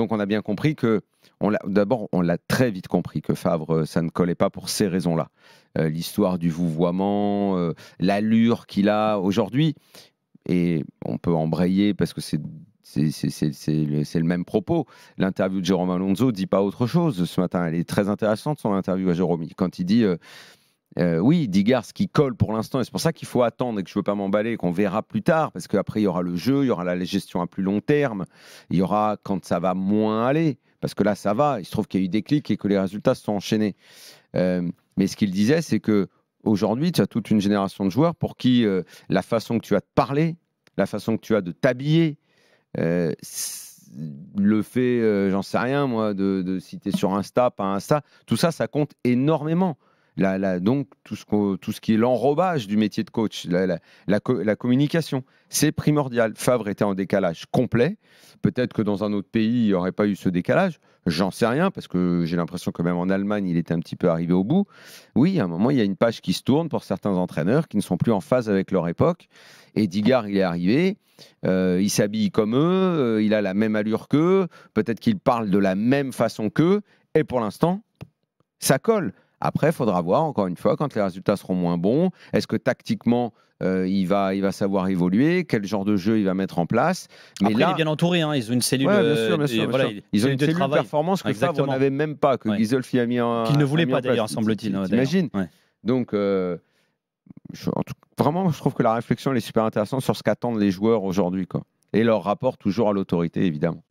Donc on a bien compris que, d'abord, on l'a très vite compris que Favre, euh, ça ne collait pas pour ces raisons-là. Euh, l'histoire du vouvoiement, euh, l'allure qu'il a aujourd'hui, et on peut embrayer parce que c'est le même propos. L'interview de Jérôme Alonso dit pas autre chose. Ce matin, elle est très intéressante, son interview à Jérôme. Quand il dit euh, oui, oui, ce qui colle pour l'instant, et c'est pour ça qu'il faut attendre et que je ne veux pas m'emballer, qu'on verra plus tard, parce qu'après il y aura le jeu, il y aura la gestion à plus long terme, il y aura quand ça va moins aller, parce que là ça va, il se trouve qu'il y a eu des clics et que les résultats se sont enchaînés. Euh, mais ce qu'il disait, c'est que aujourd'hui tu as toute une génération de joueurs pour qui euh, la façon que tu as de parler, la façon que tu as de t'habiller, le fait, j'en sais rien moi, de, de si tu es sur Insta, pas Insta, tout ça, ça compte énormément donc tout ce, tout ce qui est l'enrobage du métier de coach, la, communication. C'est primordial. Favre était en décalage complet. Peut-être que dans un autre pays, il n'y aurait pas eu ce décalage. J'en sais rien, parce que j'ai l'impression que même en Allemagne, il était un petit peu arrivé au bout. Oui, à un moment, il y a une page qui se tourne pour certains entraîneurs qui ne sont plus en phase avec leur époque. Et Digard, il est arrivé. Euh, il s'habille comme eux. Euh, il a la même allure qu'eux. Peut-être qu'il parle de la même façon qu'eux. Et pour l'instant, ça colle. Après, il faudra voir, encore une fois, quand les résultats seront moins bons, est-ce que tactiquement, euh, il, va, il va savoir évoluer, quel genre de jeu il va mettre en place. Mais là, il est bien entouré, hein, ils ont une cellule bien Ils ont une cellule de performance que On n'avait même pas, que Gisolfi a mis en Qu'il ne voulait pas d'ailleurs, semble-t-il. Hein, T'imagines Donc, euh, vraiment, je trouve que la réflexion elle est super intéressante sur ce qu'attendent les joueurs aujourd'hui. Et leur rapport toujours à l'autorité, évidemment.